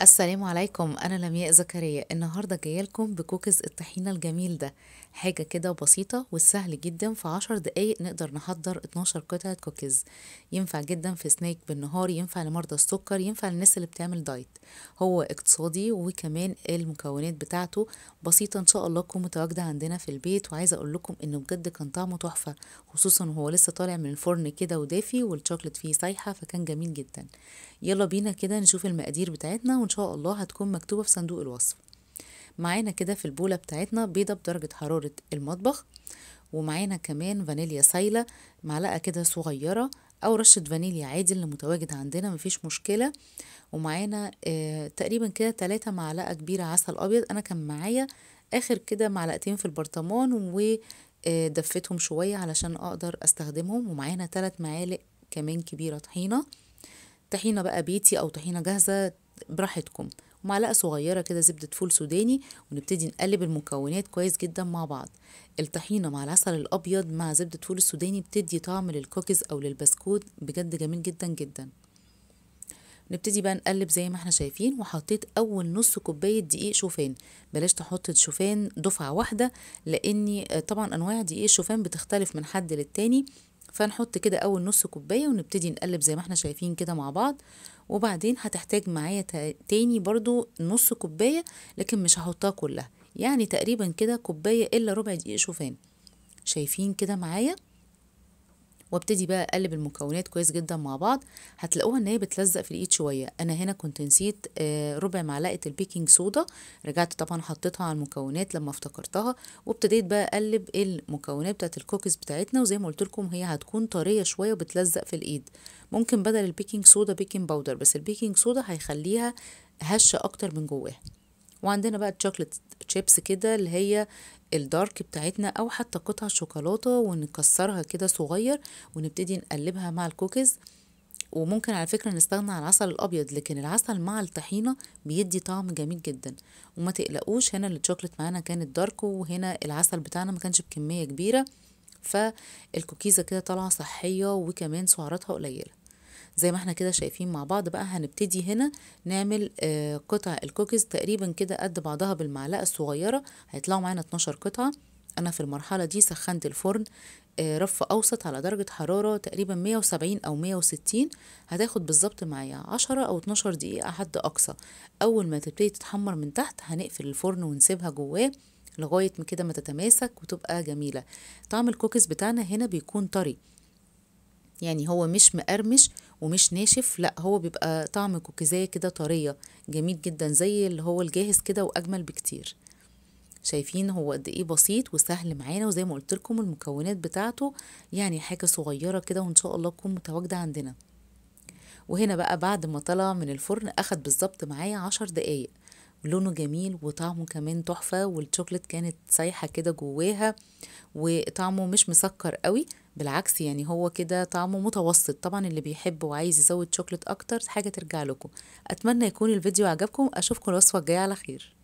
السلام عليكم انا لمياء زكريا النهارده جايه لكم بكوكيز الطحينه الجميل ده حاجة كده بسيطة والسهل جدا في عشر دقايق نقدر نحضر 12 قطعة كوكيز ينفع جدا في سناك بالنهار ينفع لمرضى السكر ينفع للناس اللي بتعمل دايت هو اقتصادي وكمان المكونات بتاعته بسيطة ان شاء الله تكون متواجدة عندنا في البيت وعايزة اقول لكم انه بجد كان طعمه تحفة خصوصا وهو لسه طالع من الفرن كده ودافي والشوكلت فيه سايحة فكان جميل جدا يلا بينا كده نشوف المقادير بتاعتنا وان شاء الله هتكون مكتوبة في صندوق الوصف معانا كده في البولة بتاعتنا بيضة بدرجة حرارة المطبخ ومعانا كمان فانيليا سايلة معلقة كده صغيرة أو رشة فانيليا عادي اللي متواجد عندنا مفيش مشكلة ومعانا آه تقريبا كده تلاتة معلقة كبيرة عسل أبيض أنا كان معايا آخر كده معلقتين في البرطمان ودفتهم آه، شوية علشان أقدر أستخدمهم ومعانا تلات معالق كمان كبيرة طحينة طحينة بقى بيتي أو طحينة جاهزة براحتكم ومعلقة صغيرة كده زبدة فول سوداني ونبتدي نقلب المكونات كويس جدا مع بعض الطحينة مع العسل الأبيض مع زبدة فول السوداني بتدي طعم للكوكيز أو للبسكوت بجد جميل جدا جدا نبتدي بقى نقلب زي ما احنا شايفين وحطيت اول نص كوبايه دقيق شوفان بلاش تحط شوفان دفعه واحده لاني طبعا انواع دقيق الشوفان بتختلف من حد للتاني فنحط كده اول نص كوبايه ونبتدي نقلب زي ما احنا شايفين كده مع بعض وبعدين هتحتاج معايا تاني برضو نص كوبايه لكن مش هحطها كلها يعني تقريبا كده كوبايه الا ربع دقيق شوفان شايفين كده معايا وابتدي بقى اقلب المكونات كويس جدا مع بعض هتلاقوها ان هي بتلزق في الايد شويه انا هنا كنت نسيت آه، ربع معلقه البيكنج صودا رجعت طبعا حطيتها على المكونات لما افتكرتها وابتديت بقى اقلب المكونات بتاعت الكوكيز بتاعتنا وزي ما قلت لكم هي هتكون طريه شويه وبتلزق في الايد ممكن بدل البيكنج صودا بيكنج باودر بس البيكنج صودا هيخليها هشه اكتر من جواها وعندنا بقى الشوكليت شيبس كده اللي هي الدارك بتاعتنا او حتى قطع شوكولاته ونكسرها كده صغير ونبتدي نقلبها مع الكوكيز وممكن على فكره نستغنى عن العسل الابيض لكن العسل مع الطحينه بيدي طعم جميل جدا وما تقلقوش هنا الشوكليت معانا كانت دارك وهنا العسل بتاعنا ما كانش بكميه كبيره فالكوكيزه كده طالعه صحيه وكمان سعراتها قليله زي ما احنا كده شايفين مع بعض بقى هنبتدي هنا نعمل آه قطع الكوكيز تقريبا كده قد بعضها بالمعلقة الصغيرة هيطلعوا معانا 12 قطعة انا في المرحلة دي سخنت الفرن آه رف اوسط على درجة حرارة تقريبا 170 او 160 هتاخد بالظبط معايا 10 او 12 دقيقة حد اقصى اول ما تبتدي تتحمر من تحت هنقفل الفرن ونسيبها جواه لغاية كده ما تتماسك وتبقى جميلة طعم الكوكيز بتاعنا هنا بيكون طري يعني هو مش مقرمش ومش ناشف لا هو بيبقى طعم كوكيزايه كده طريه جميل جدا زي اللي هو الجاهز كده واجمل بكتير شايفين هو قد ايه بسيط وسهل معانا وزي ما قلت لكم المكونات بتاعته يعني حاجه صغيره كده وان شاء الله تكون متواجده عندنا وهنا بقى بعد ما طلع من الفرن اخد بالظبط معايا عشر دقايق لونه جميل وطعمه كمان تحفة والشوكلت كانت سايحة كده جواها وطعمه مش مسكر قوي بالعكس يعني هو كده طعمه متوسط طبعا اللي بيحب وعايز يزود شوكلت اكتر حاجة ترجع لكم اتمنى يكون الفيديو عجبكم اشوفكم الوصفة الجاية على خير